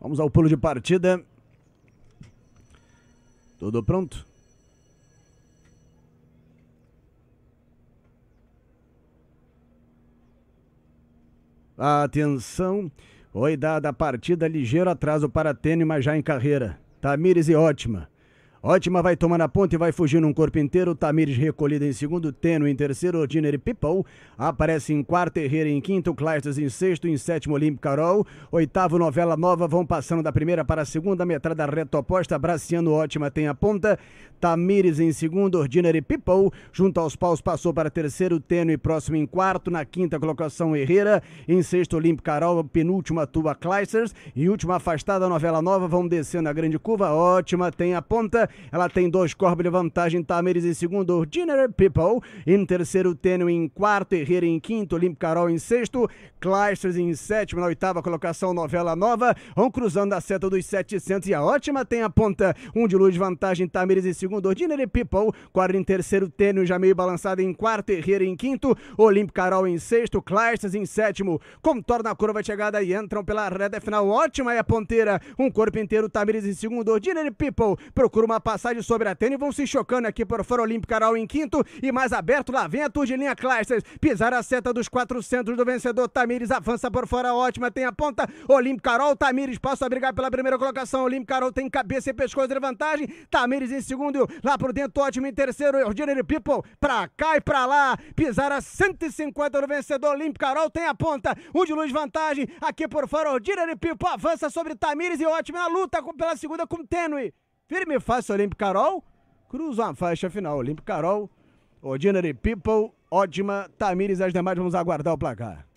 Vamos ao pulo de partida. Tudo pronto? Atenção, oi dada a partida, ligeiro atraso para Tênis, mas já em carreira. Tamires e Ótima. Ótima vai tomar na ponta e vai fugir num corpo inteiro. Tamires recolhido em segundo, Teno em terceiro, Ordinary People. Aparece em quarto, Herrera em quinto, Clastas em sexto, em sétimo, Olímpico Carol. Oitavo, Novela Nova, vão passando da primeira para a segunda, metrada reta oposta. Braciano Ótima tem a ponta. Tamires em segundo, Ordinary People. Junto aos paus passou para terceiro, Teno e próximo em quarto. Na quinta colocação, Herrera. Em sexto, Olímpico Carol. Penúltima, tuba Clastas. e última afastada, Novela Nova. Vão descendo a grande curva. Ótima tem a ponta. Ela tem dois corpos de vantagem, Tamires em segundo, Ordinary People. Em terceiro, Tênio em quarto, Herrera em quinto, Olimpo Carol em sexto, Clysters em sétimo, na oitava colocação, Novela Nova. Vão cruzando a seta dos 700 e a ótima tem a ponta. Um de luz, vantagem, Tamires em segundo, Ordinary People. quarto em terceiro, Tênio já meio balançado em quarto, Herrera em quinto, Olimpo Carol em sexto, Clysters em sétimo. Contorna a curva de chegada e entram pela reta final. Ótima é a ponteira. Um corpo inteiro, Tamires em segundo, Ordinary People. Procura uma passagem sobre a tênis, vão se chocando aqui para o Foro Olímpico em quinto e mais aberto, lá vem a Tour de Linha Clusters, pisar a seta dos 400 do vencedor, Tamires avança por fora, ótima, tem a ponta, Olímpico Carol, Tamires passa a brigar pela primeira colocação, Olímpico Carol tem cabeça e pescoço de vantagem, Tamires em segundo, lá por dentro, ótimo em terceiro, Ordinary People, pra cá e pra lá, pisar a 150 do vencedor, Olímpico Carol tem a ponta, um de luz vantagem, aqui por fora, Ordinary People avança sobre Tamires e ótimo na luta pela segunda com Tênue. Firme e fácil Olímpico Carol, cruza a faixa final. Olímpico Carol, Ordinary People, Ótima, Tamires e as demais, vamos aguardar o placar.